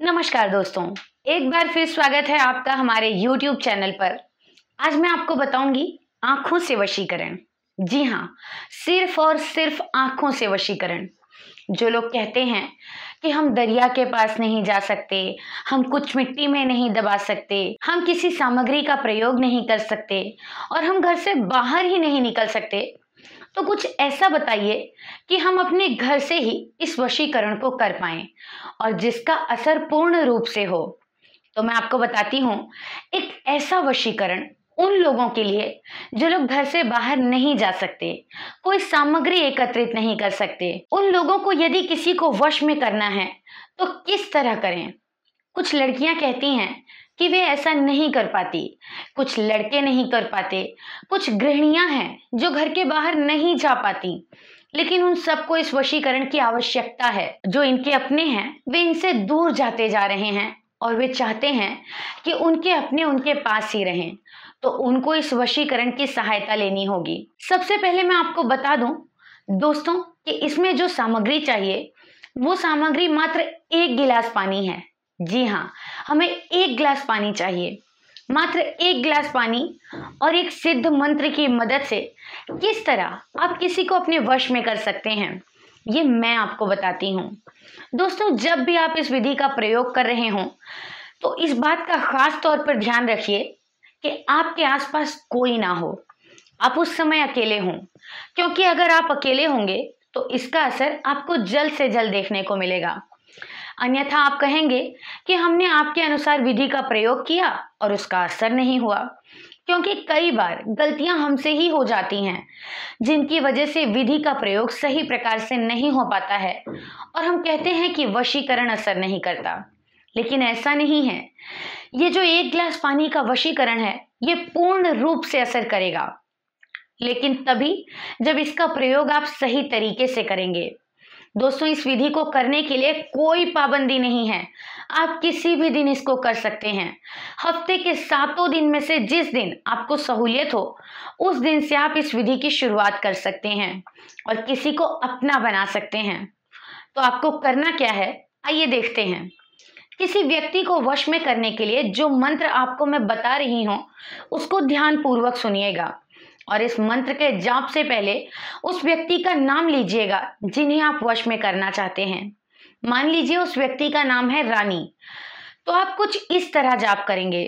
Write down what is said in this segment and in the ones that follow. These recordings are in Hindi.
नमस्कार दोस्तों एक बार फिर स्वागत है आपका हमारे YouTube चैनल पर आज मैं आपको बताऊंगी आंखों से वशीकरण जी हाँ सिर्फ और सिर्फ आंखों से वशीकरण जो लोग कहते हैं कि हम दरिया के पास नहीं जा सकते हम कुछ मिट्टी में नहीं दबा सकते हम किसी सामग्री का प्रयोग नहीं कर सकते और हम घर से बाहर ही नहीं निकल सकते तो कुछ ऐसा बताइए कि हम अपने घर से ही इस वशीकरण को कर पाए और जिसका असर पूर्ण रूप से हो तो मैं आपको बताती हूं एक ऐसा वशीकरण उन लोगों के लिए जो लोग घर से बाहर नहीं जा सकते कोई सामग्री एकत्रित नहीं कर सकते उन लोगों को यदि किसी को वश में करना है तो किस तरह करें कुछ लड़कियां कहती हैं कि वे ऐसा नहीं कर पाती कुछ लड़के नहीं कर पाते कुछ गृहणियां हैं जो घर के बाहर नहीं जा पाती लेकिन उन सबको इस वशीकरण की आवश्यकता है जो इनके अपने हैं वे इनसे दूर जाते जा रहे हैं और वे चाहते हैं कि उनके अपने उनके पास ही रहें तो उनको इस वशीकरण की सहायता लेनी होगी सबसे पहले मैं आपको बता दूं दोस्तों कि इसमें जो सामग्री चाहिए वो सामग्री मात्र एक गिलास पानी है जी हाँ हमें एक गिलास पानी चाहिए मात्र एक गिलास पानी और एक सिद्ध मंत्र की मदद से किस तरह आप किसी को अपने वश में कर सकते हैं ये मैं आपको बताती हूँ दोस्तों जब भी आप इस विधि का प्रयोग कर रहे हों तो इस बात का खास तौर पर ध्यान रखिए कि आपके आसपास कोई ना हो आप उस समय अकेले हों क्योंकि अगर आप अकेले होंगे तो इसका असर आपको जल्द से जल्द देखने को मिलेगा अन्यथा आप कहेंगे कि हमने आपके अनुसार विधि का प्रयोग किया और उसका असर नहीं हुआ क्योंकि कई बार गलतियां हमसे ही हो जाती हैं जिनकी वजह से विधि का प्रयोग सही प्रकार से नहीं हो पाता है और हम कहते हैं कि वशीकरण असर नहीं करता लेकिन ऐसा नहीं है ये जो एक गिलास पानी का वशीकरण है ये पूर्ण रूप से असर करेगा लेकिन तभी जब इसका प्रयोग आप सही तरीके से करेंगे दोस्तों इस विधि को करने के लिए कोई पाबंदी नहीं है आप किसी भी दिन इसको कर सकते हैं हफ्ते के सातों दिन में से जिस दिन आपको सहूलियत हो उस दिन से आप इस विधि की शुरुआत कर सकते हैं और किसी को अपना बना सकते हैं तो आपको करना क्या है आइए देखते हैं किसी व्यक्ति को वश में करने के लिए जो मंत्र आपको मैं बता रही हूँ उसको ध्यानपूर्वक सुनिएगा और इस मंत्र के जाप से पहले उस व्यक्ति का नाम लीजिएगा जिन्हें आप वश में करना चाहते हैं मान लीजिए उस व्यक्ति का नाम है रानी तो आप कुछ इस तरह जाप करेंगे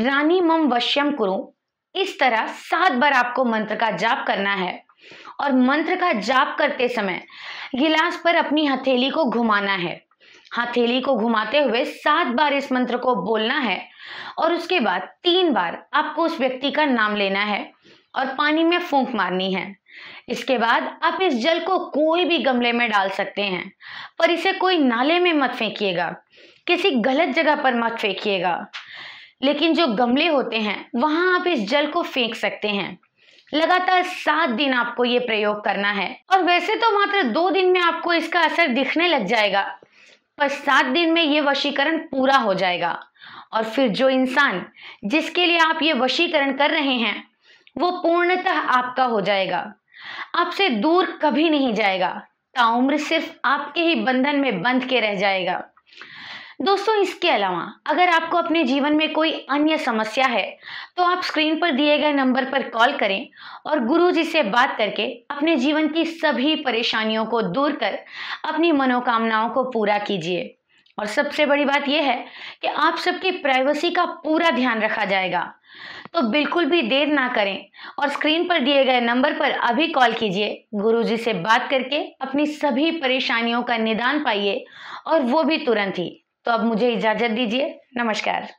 रानी मम वश्यम कुरु इस तरह सात बार आपको मंत्र का जाप करना है और मंत्र का जाप करते समय गिलास पर अपनी हथेली को घुमाना है हथेली को घुमाते हुए सात बार इस मंत्र को बोलना है और उसके बाद तीन बार आपको उस व्यक्ति का नाम लेना है और पानी में फूंक मारनी है इसके बाद आप इस जल को कोई भी गमले में डाल सकते हैं पर इसे कोई नाले में मत फेंकिएगा किसी गलत जगह पर मत फेंकिएगा लेकिन जो गमले होते हैं वहां आप इस जल को फेंक सकते हैं लगातार सात दिन आपको ये प्रयोग करना है और वैसे तो मात्र दो दिन में आपको इसका असर दिखने लग जाएगा पर सात दिन में ये वशीकरण पूरा हो जाएगा और फिर जो इंसान जिसके लिए आप ये वशीकरण कर रहे हैं वो पूर्णतः आपका हो जाएगा आपसे दूर कभी नहीं जाएगा ताउम्र सिर्फ आपके ही बंधन में बंध के रह जाएगा दोस्तों इसके अलावा अगर आपको अपने जीवन में कोई अन्य समस्या है तो आप स्क्रीन पर दिए गए नंबर पर कॉल करें और गुरु जी से बात करके अपने जीवन की सभी परेशानियों को दूर कर अपनी मनोकामनाओं को पूरा कीजिए और सबसे बड़ी बात यह है कि आप सबकी प्राइवेसी का पूरा ध्यान रखा जाएगा तो बिल्कुल भी देर ना करें और स्क्रीन पर दिए गए नंबर पर अभी कॉल कीजिए गुरुजी से बात करके अपनी सभी परेशानियों का निदान पाइए और वो भी तुरंत ही तो अब मुझे इजाज़त दीजिए नमस्कार